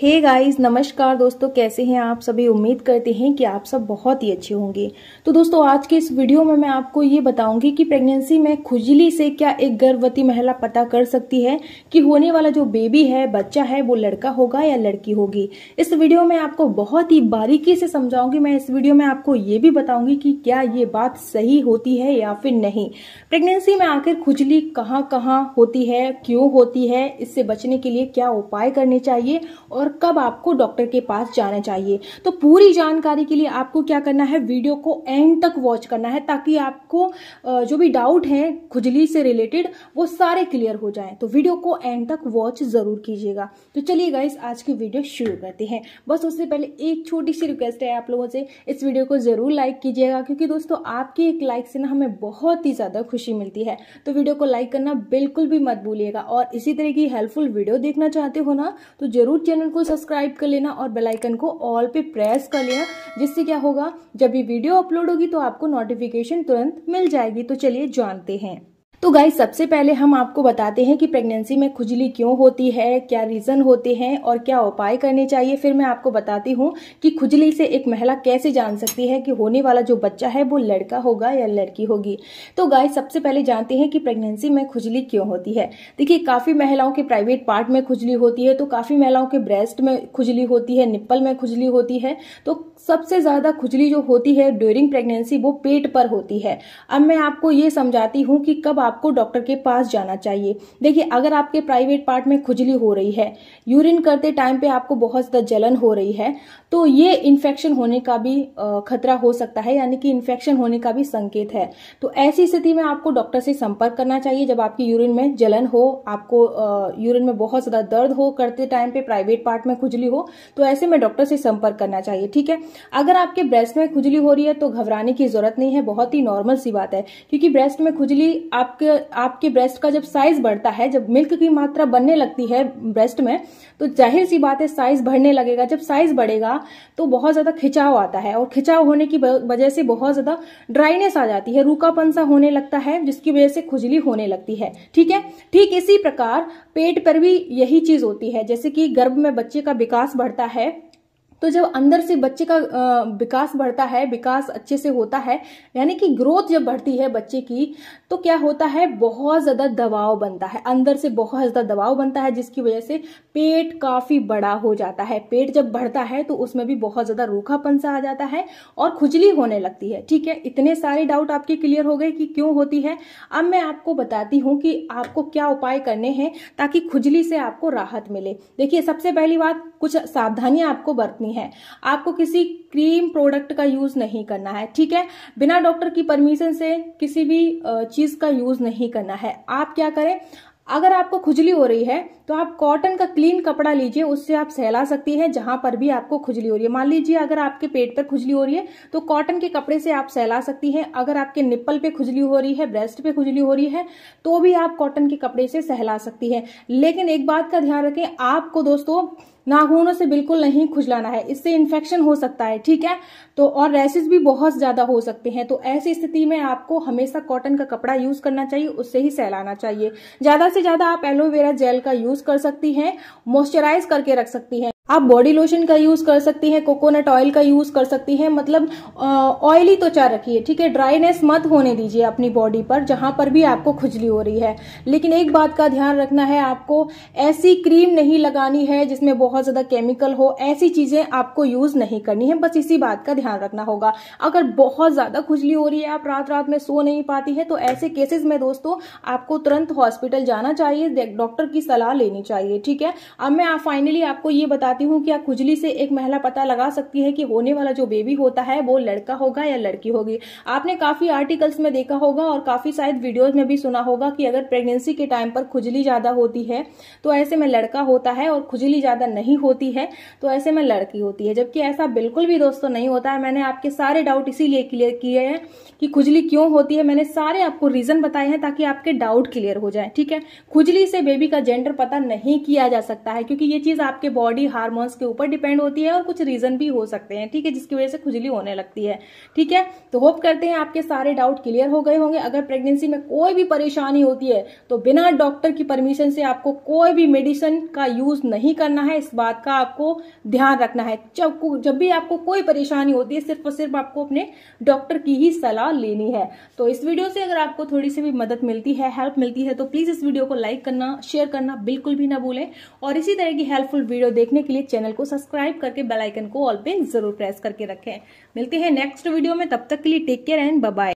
हे hey guys नमस्कार दोस्तों कैसे हैं आप सभी उम्मीद करते हैं कि आप सब बहुत ही अच्छे होंगे तो दोस्तों आज के इस वीडियो में मैं आपको ये बताऊंगी कि प्रेगनेंसी में खुजली से क्या एक गर्भवती महिला पता कर सकती है कि होने वाला जो बेबी है बच्चा है वो लड़का होगा या लड़की होगी इस वीडियो में आपको बहुत ही बारीकी से समझाऊंगी मैं इस वीडियो में आपको ये भी बताऊंगी कि क्या ये बात सही होती है या फिर नहीं प्रेगनेंसी में आखिर खुजली कहाँ कहाँ होती है क्यों होती है इससे बचने के लिए क्या उपाय करने चाहिए और और कब आपको डॉक्टर के पास जाना चाहिए तो पूरी जानकारी के लिए आपको क्या करना है वीडियो को एंड तक वॉच करना है ताकि आपको जो भी डाउट है खुजली से रिलेटेड वो सारे क्लियर हो जाए तो वीडियो को एंड तक वॉच जरूर कीजिएगा तो चलिए गाइस आज की वीडियो शुरू करते हैं बस उससे पहले एक छोटी सी रिक्वेस्ट है आप लोगों से इस वीडियो को जरूर लाइक कीजिएगा क्योंकि दोस्तों आपकी एक लाइक से ना हमें बहुत ही ज़्यादा खुशी मिलती है तो वीडियो को लाइक करना बिल्कुल भी मत भूलिएगा और इसी तरह की हेल्पफुल वीडियो देखना चाहते हो ना तो जरूर चैनल को को सब्सक्राइब कर लेना और बेलाइकन को ऑल पे प्रेस कर लेना जिससे क्या होगा जब ये वीडियो अपलोड होगी तो आपको नोटिफिकेशन तुरंत मिल जाएगी तो चलिए जानते हैं तो गाइस सबसे पहले हम आपको बताते हैं कि प्रेगनेंसी में खुजली क्यों होती है क्या रीज़न होते हैं और क्या उपाय करने चाहिए फिर मैं आपको बताती हूँ कि खुजली से एक महिला कैसे जान सकती है कि होने वाला जो बच्चा है वो लड़का होगा या लड़की होगी तो गाइस सबसे पहले जानते हैं कि प्रेगनेंसी में खुजली क्यों होती है देखिये काफ़ी महिलाओं के प्राइवेट पार्ट में खुजली होती है तो काफ़ी महिलाओं के ब्रेस्ट में खुजली होती है निप्पल में खुजली होती है तो सबसे ज़्यादा खुजली जो होती है ड्यूरिंग प्रेगनेंसी वो पेट पर होती है अब मैं आपको ये समझाती हूँ कि कब आपको डॉक्टर के पास जाना चाहिए देखिए अगर आपके प्राइवेट पार्ट में खुजली हो रही है यूरिन करते टाइम पे आपको बहुत ज़्यादा जलन हो रही है तो ये इन्फेक्शन होने का भी खतरा हो सकता है यानी कि इन्फेक्शन होने का भी संकेत है तो ऐसी स्थिति में आपको डॉक्टर से संपर्क करना चाहिए जब आपकी यूरिन में जलन हो आपको यूरिन में बहुत ज़्यादा दर्द हो करते टाइम पे प्राइवेट पार्ट में खुजली हो तो ऐसे में डॉक्टर से संपर्क करना चाहिए ठीक है अगर आपके ब्रेस्ट में खुजली हो रही है तो घबराने की जरूरत नहीं है बहुत ही नॉर्मल सी बात है क्योंकि ब्रेस्ट में खुजली आप आपके आपके ब्रेस्ट का जब साइज बढ़ता है जब मिल्क की मात्रा बनने लगती है ब्रेस्ट में तो जाहिर सी बात है साइज बढ़ने लगेगा जब साइज बढ़ेगा तो बहुत ज़्यादा खिंचाव आता है और खिंचाव होने की वजह से बहुत ज़्यादा ड्राइनेस आ जाती है रूकापन सा होने लगता है जिसकी वजह से खुजली होने लगती है ठीक है ठीक इसी प्रकार पेट पर भी यही चीज़ होती है जैसे कि गर्भ में बच्चे का विकास बढ़ता है तो जब अंदर से बच्चे का विकास बढ़ता है विकास अच्छे से होता है यानी कि ग्रोथ जब बढ़ती है बच्चे की तो क्या होता है बहुत ज़्यादा दबाव बनता है अंदर से बहुत ज़्यादा दबाव बनता है जिसकी वजह से पेट काफ़ी बड़ा हो जाता है पेट जब बढ़ता है तो उसमें भी बहुत ज़्यादा रूखापन सा आ जाता है और खुजली होने लगती है ठीक है इतने सारे डाउट आपके क्लियर हो गए कि क्यों होती है अब मैं आपको बताती हूँ कि आपको क्या उपाय करने हैं ताकि खुजली से आपको राहत मिले देखिए सबसे पहली बात कुछ सावधानियां आपको बरतनी करनी है आपको किसी क्रीम प्रोडक्ट का यूज नहीं करना है ठीक है बिना डॉक्टर की परमिशन से किसी भी चीज का यूज नहीं करना है आप क्या करें अगर आपको खुजली हो रही है तो आप कॉटन का क्लीन कपड़ा लीजिए उससे आप सहला सकती हैं जहां पर भी आपको खुजली हो रही है मान लीजिए अगर आपके पेट पर खुजली हो रही है तो कॉटन के कपड़े से आप सहला सकती हैं अगर आपके निप्पल पे खुजली हो रही है ब्रेस्ट पे खुजली हो रही है तो भी आप कॉटन के कपड़े से सहला सकती है लेकिन एक बात का ध्यान रखें आपको दोस्तों नाखूनों से बिल्कुल नहीं खुजलाना है इससे इन्फेक्शन हो सकता है ठीक है तो और रैसेस भी बहुत ज्यादा हो सकते हैं तो ऐसी स्थिति में आपको हमेशा कॉटन का कपड़ा यूज करना चाहिए उससे ही सहलाना चाहिए ज्यादा से ज्यादा आप एलोवेरा जेल का यूज कर सकती हैं मॉइस्चराइज करके रख सकती हैं आप बॉडी लोशन का यूज कर सकती हैं कोकोनट ऑयल का यूज कर सकती हैं मतलब ऑयली त्वचा तो रखिए ठीक है ड्राईनेस मत होने दीजिए अपनी बॉडी पर जहां पर भी आपको खुजली हो रही है लेकिन एक बात का ध्यान रखना है आपको ऐसी क्रीम नहीं लगानी है जिसमें बहुत ज्यादा केमिकल हो ऐसी चीजें आपको यूज नहीं करनी है बस इसी बात का ध्यान रखना होगा अगर बहुत ज्यादा खुजली हो रही है आप रात रात में सो नहीं पाती है तो ऐसे केसेस में दोस्तों आपको तुरंत हॉस्पिटल जाना चाहिए डॉक्टर की सलाह लेनी चाहिए ठीक है अब मैं फाइनली आपको ये बताती बताती हूँ क्या खुजली से एक महिला पता लगा सकती है कि होने वाला जो बेबी होता है वो लड़का होगा या लड़की होगी आपने काफी आर्टिकल्स में देखा होगा और काफी शायद वीडियोज में भी सुना होगा कि अगर प्रेगनेंसी के टाइम पर खुजली ज्यादा होती है तो ऐसे में लड़का होता है और खुजली ज्यादा नहीं होती है तो ऐसे में लड़की होती है जबकि ऐसा बिल्कुल भी दोस्तों तो नहीं होता है मैंने आपके सारे डाउट इसीलिए क्लियर किए हैं कि खुजली क्यों होती है मैंने सारे आपको रीजन बताए हैं ताकि आपके डाउट क्लियर हो जाए ठीक है खुजली से बेबी का जेंडर पता नहीं किया जा सकता है क्योंकि ये चीज आपके बॉडी हार्ट हार्मोन्स के ऊपर डिपेंड होती है और कुछ रीजन भी हो सकते हैं ठीक है जिसकी वजह से खुजली होने लगती है ठीक है तो होप करते हैं आपके सारे डाउट क्लियर हो गए होंगे अगर प्रेगनेंसी में कोई भी परेशानी होती है तो बिना डॉक्टर की परमिशन से आपको कोई भी मेडिसिन का यूज नहीं करना है इस बात का आपको ध्यान रखना है जब जब भी आपको कोई परेशानी होती है सिर्फ और सिर्फ आपको अपने डॉक्टर की ही सलाह लेनी है तो इस वीडियो से अगर आपको थोड़ी सी भी मदद मिलती है हेल्प मिलती है तो प्लीज इस वीडियो को लाइक करना शेयर करना बिल्कुल भी ना भूलें और इसी तरह की हेल्पफुल वीडियो देखने के लिए लिए चैनल को सब्सक्राइब करके बेलाइकन को ऑल पे जरूर प्रेस करके रखें मिलते हैं नेक्स्ट वीडियो में तब तक के लिए टेक केयर एंड बाय